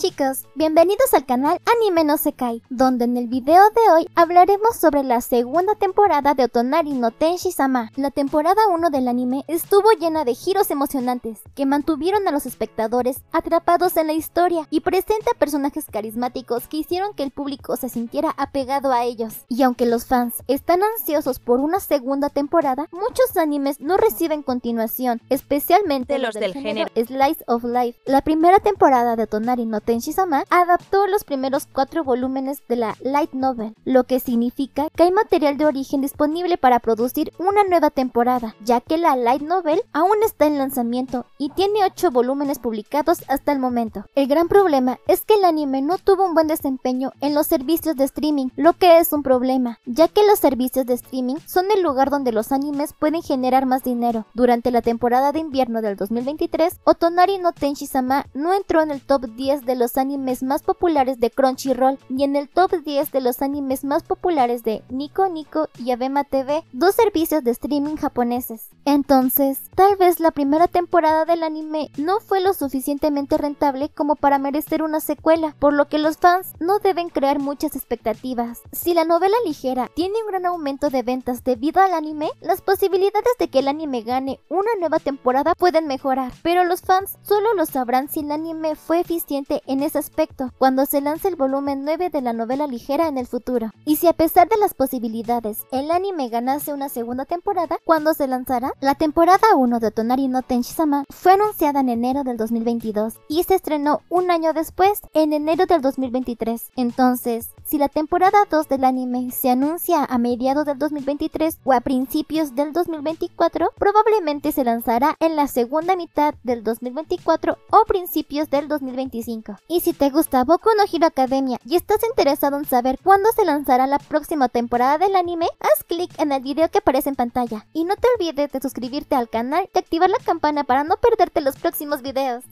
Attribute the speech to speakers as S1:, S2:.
S1: chicos, bienvenidos al canal Anime no Sekai, donde en el video de hoy hablaremos sobre la segunda temporada de Otonari no Tenshi-sama. La temporada 1 del anime estuvo llena de giros emocionantes que mantuvieron a los espectadores atrapados en la historia y presenta personajes carismáticos que hicieron que el público se sintiera apegado a ellos. Y aunque los fans están ansiosos por una segunda temporada, muchos animes no reciben continuación, especialmente los del, género Slice of Life. La primera temporada de Otonari no Tenshi-sama adaptó los primeros cuatro volúmenes de la light novel, lo que significa que hay material de origen disponible para producir una nueva temporada, ya que la light novel aún está en lanzamiento y tiene ocho volúmenes publicados hasta el momento. El gran problema es que el anime no tuvo un buen desempeño en los servicios de streaming, lo que es un problema, ya que los servicios de streaming son el lugar donde los animes pueden generar más dinero. Durante la temporada de invierno del 2023, Otonari no Tenshi-sama no entró en el top 10 de los animes más populares de Crunchyroll y en el top 10 de los animes más populares de Nico Nico y Abema TV, dos servicios de streaming japoneses. Entonces, tal vez la primera temporada del anime no fue lo suficientemente rentable como para merecer una secuela, por lo que los fans no deben crear muchas expectativas. Si la novela ligera tiene un gran aumento de ventas debido al anime, las posibilidades de que el anime gane una nueva temporada pueden mejorar, pero los fans solo lo sabrán si el anime fue eficiente en ese aspecto cuando se lance el volumen 9 de la novela ligera en el futuro. Y si a pesar de las posibilidades el anime ganase una segunda temporada, ¿cuándo se lanzará? La temporada 1 de Tonari no tenshi fue anunciada en enero del 2022 y se estrenó un año después en enero del 2023. Entonces, si la temporada 2 del anime se anuncia a mediados del 2023 o a principios del 2024, probablemente se lanzará en la segunda mitad del 2024 o principios del 2025. Y si te gusta Boku no Hero Academia y estás interesado en saber cuándo se lanzará la próxima temporada del anime, haz clic en el video que aparece en pantalla. Y no te olvides de suscribirte al canal y activar la campana para no perderte los próximos videos.